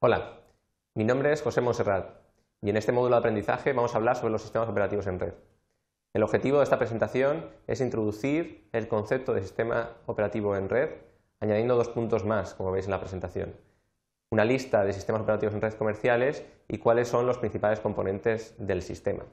Hola, mi nombre es José Monserrat y en este módulo de aprendizaje vamos a hablar sobre los sistemas operativos en red. El objetivo de esta presentación es introducir el concepto de sistema operativo en red, añadiendo dos puntos más, como veis en la presentación. Una lista de sistemas operativos en red comerciales y cuáles son los principales componentes del sistema.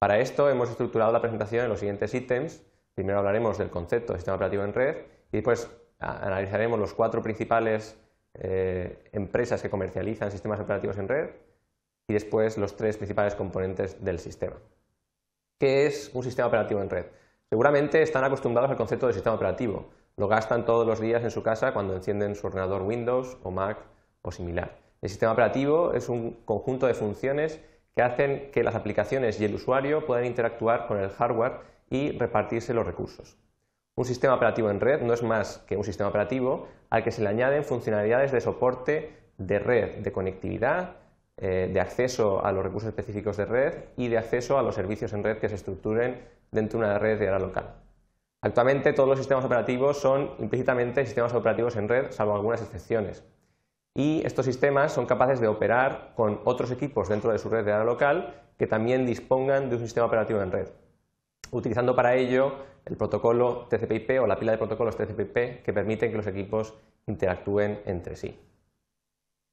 Para esto hemos estructurado la presentación en los siguientes ítems. Primero hablaremos del concepto de sistema operativo en red y después analizaremos los cuatro principales eh, empresas que comercializan sistemas operativos en red y después los tres principales componentes del sistema. ¿Qué es un sistema operativo en red? Seguramente están acostumbrados al concepto de sistema operativo. Lo gastan todos los días en su casa cuando encienden su ordenador Windows o Mac o similar. El sistema operativo es un conjunto de funciones que hacen que las aplicaciones y el usuario puedan interactuar con el hardware y repartirse los recursos. Un sistema operativo en red no es más que un sistema operativo al que se le añaden funcionalidades de soporte de red, de conectividad, eh, de acceso a los recursos específicos de red y de acceso a los servicios en red que se estructuren dentro de una red de área local. Actualmente todos los sistemas operativos son implícitamente sistemas operativos en red, salvo algunas excepciones. Y estos sistemas son capaces de operar con otros equipos dentro de su red de área local que también dispongan de un sistema operativo en red utilizando para ello el protocolo TCP/IP o la pila de protocolos TCP/IP que permiten que los equipos interactúen entre sí.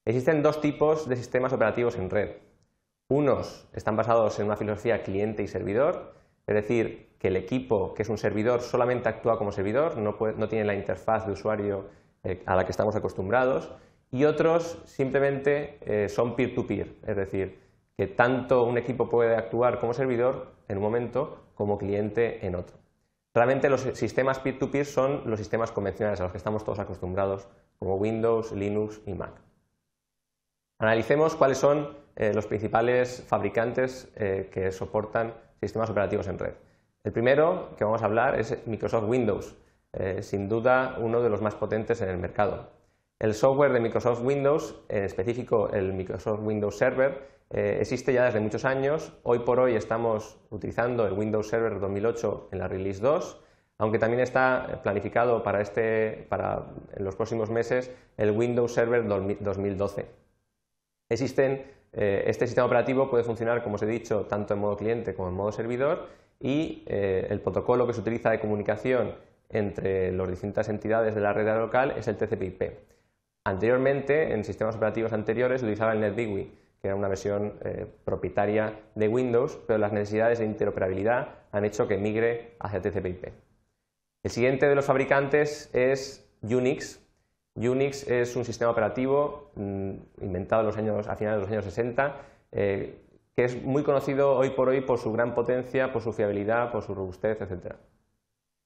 Existen dos tipos de sistemas operativos en red. Unos están basados en una filosofía cliente y servidor, es decir, que el equipo que es un servidor solamente actúa como servidor, no, tiene la interfaz de usuario eh, a la que estamos acostumbrados, y otros simplemente eh, son peer to -peer, es decir, que tanto un equipo puede actuar como servidor en un momento como cliente en otro. Realmente los sistemas peer-to-peer son los sistemas convencionales a los que estamos todos acostumbrados, como Windows, Linux y Mac. Analicemos cuáles son eh, los principales fabricantes eh, que soportan sistemas operativos en red. El primero que vamos a hablar es Microsoft Windows, eh, sin duda uno de los más potentes en el mercado. El software de Microsoft Windows, en específico el Microsoft Windows Server, eh, existe ya desde muchos años. Hoy por hoy estamos utilizando el Windows Server 2008 en la Release 2, aunque también está planificado para, este, para en los próximos meses el Windows Server 2012. Existen, eh, este sistema operativo puede funcionar, como os he dicho, tanto en modo cliente como en modo servidor y eh, el protocolo que se utiliza de comunicación entre las distintas entidades de la red local es el tcp Anteriormente, en sistemas operativos anteriores, utilizaba el NetBeWi, que era una versión eh, propietaria de Windows, pero las necesidades de interoperabilidad han hecho que migre hacia TCP/IP. El siguiente de los fabricantes es Unix. Unix es un sistema operativo mm, inventado los años, a finales de los años 60 eh, que es muy conocido hoy por hoy por su gran potencia, por su fiabilidad, por su robustez, etc.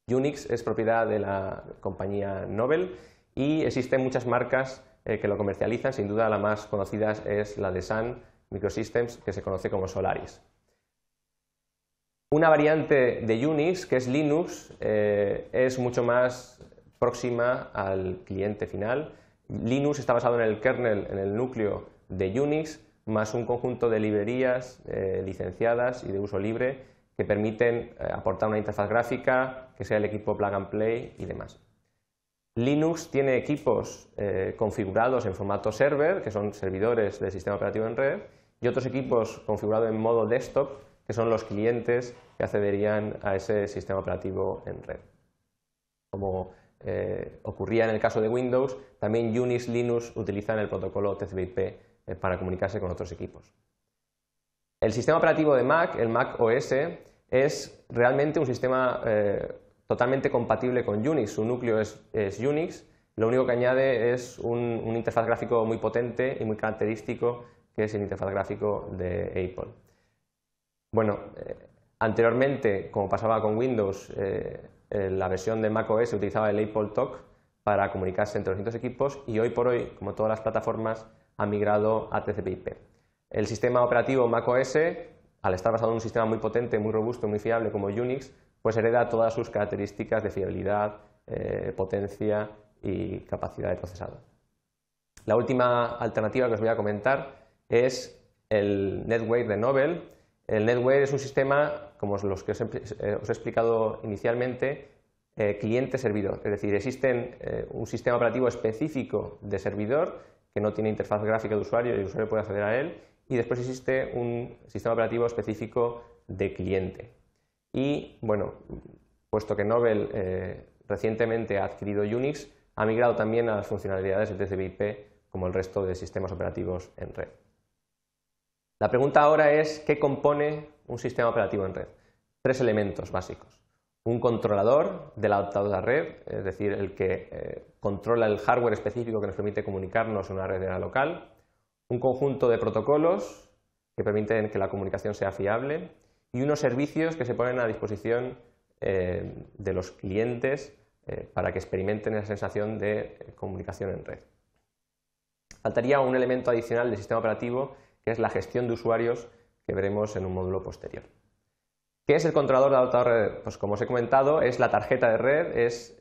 Unix es propiedad de la compañía Nobel y existen muchas marcas eh, que lo comercializan. Sin duda, la más conocida es la de Sun Microsystems, que se conoce como Solaris. Una variante de Unix, que es Linux, eh, es mucho más próxima al cliente final. Linux está basado en el kernel, en el núcleo de Unix, más un conjunto de librerías eh, licenciadas y de uso libre que permiten aportar una interfaz gráfica, que sea el equipo plug and play y demás. Linux tiene equipos eh, configurados en formato server, que son servidores del sistema operativo en red, y otros equipos configurados en modo desktop, que son los clientes que accederían a ese sistema operativo en red. Como eh, ocurría en el caso de Windows, también Unix Linux utilizan el protocolo TCP/IP eh, para comunicarse con otros equipos. El sistema operativo de Mac, el Mac OS, es realmente un sistema totalmente compatible con Unix, su núcleo es, Unix, lo único que añade es un, interfaz gráfico muy potente y muy característico, que es el interfaz gráfico de Apple. Bueno, eh, anteriormente, como pasaba con Windows, eh, eh, la versión de macOS utilizaba el Apple Talk para comunicarse entre los distintos equipos y hoy por hoy, como todas las plataformas, ha migrado a TCP/IP. El sistema operativo macOS, al estar basado en un sistema muy potente, muy robusto, muy fiable como Unix, pues hereda todas sus características de fiabilidad, eh, potencia y capacidad de procesado. La última alternativa que os voy a comentar es el NetWare de Nobel. El NetWare es un sistema, como los que os he, eh, explicado inicialmente, eh, cliente-servidor. Es decir, existe un sistema operativo específico de servidor que no tiene interfaz gráfica de usuario y el usuario puede acceder a él. Y después existe un sistema operativo específico de cliente y bueno, puesto que Nobel eh, recientemente ha adquirido Unix, ha migrado también a las funcionalidades del tcp como el resto de sistemas operativos en red. La pregunta ahora es qué compone un sistema operativo en red. Tres elementos básicos. Un controlador del adaptador de la red, es decir, el que eh, controla el hardware específico que nos permite comunicarnos en una red local. Un conjunto de protocolos que permiten que la comunicación sea fiable y unos servicios que se ponen a disposición eh, de los clientes eh, para que experimenten esa sensación de eh, comunicación en red. Faltaría un elemento adicional del sistema operativo que es la gestión de usuarios que veremos en un módulo posterior. ¿Qué es el controlador de adaptador red? Pues como os he comentado, es la tarjeta de red, es,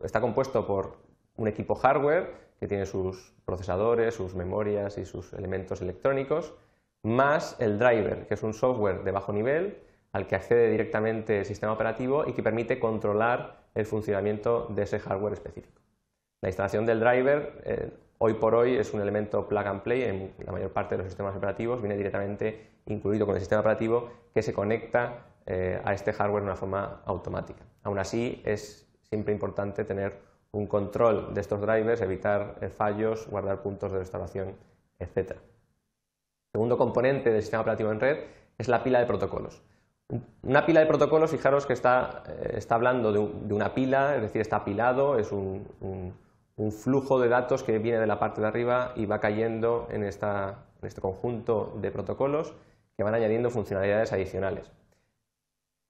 está compuesto por un equipo hardware que tiene sus procesadores, sus memorias y sus elementos electrónicos más el driver, que es un software de bajo nivel al que accede directamente el sistema operativo y que permite controlar el funcionamiento de ese hardware específico. La instalación del driver eh, hoy por hoy es un elemento plug and play en la mayor parte de los sistemas operativos, viene directamente incluido con el sistema operativo que se conecta eh, a este hardware de una forma automática. Aún así, es siempre importante tener un control de estos drivers, evitar eh, fallos, guardar puntos de restauración, etcétera segundo componente del sistema operativo en red es la pila de protocolos. Una pila de protocolos, fijaros que está, eh, hablando de, una pila, es decir, está apilado, es un, flujo de datos que viene de la parte de arriba y va cayendo en, en este conjunto de protocolos que van añadiendo funcionalidades adicionales.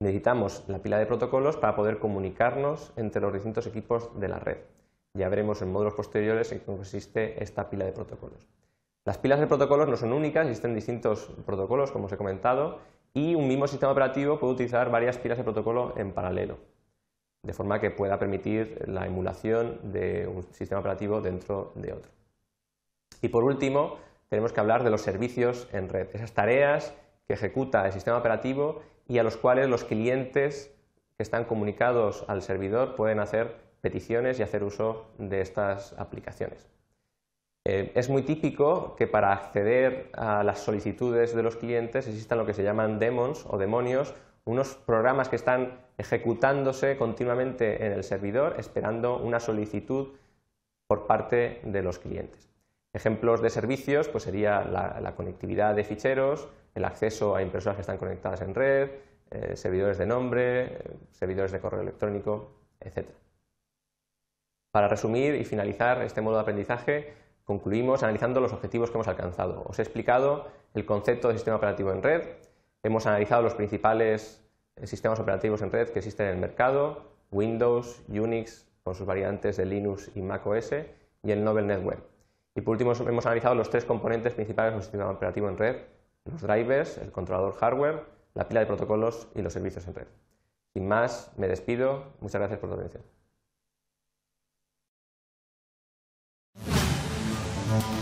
Necesitamos la pila de protocolos para poder comunicarnos entre los distintos equipos de la red. Ya veremos en módulos posteriores en qué consiste esta pila de protocolos. Las pilas de protocolos no son únicas, existen distintos protocolos, como os he comentado, y un mismo sistema operativo puede utilizar varias pilas de protocolo en paralelo, de forma que pueda permitir la emulación de un sistema operativo dentro de otro. Y por último, tenemos que hablar de los servicios en red, esas tareas que ejecuta el sistema operativo y a los cuales los clientes que están comunicados al servidor pueden hacer peticiones y hacer uso de estas aplicaciones. Eh, es muy típico que para acceder a las solicitudes de los clientes existan lo que se llaman demons o demonios, unos programas que están ejecutándose continuamente en el servidor esperando una solicitud por parte de los clientes. Ejemplos de servicios pues sería la, conectividad de ficheros, el acceso a impresoras que están conectadas en red, eh, servidores de nombre, servidores de correo electrónico, etc. Para resumir y finalizar este modo de aprendizaje, Concluimos analizando los objetivos que hemos alcanzado. Os he explicado el concepto de sistema operativo en red, hemos analizado los principales eh, sistemas operativos en red que existen en el mercado, Windows, Unix, con sus variantes de Linux y macOS, y el Nobel Network. Y por último hemos analizado los tres componentes principales de un sistema operativo en red, los drivers, el controlador hardware, la pila de protocolos y los servicios en red. Sin más, me despido. Muchas gracias por tu atención. Thank you.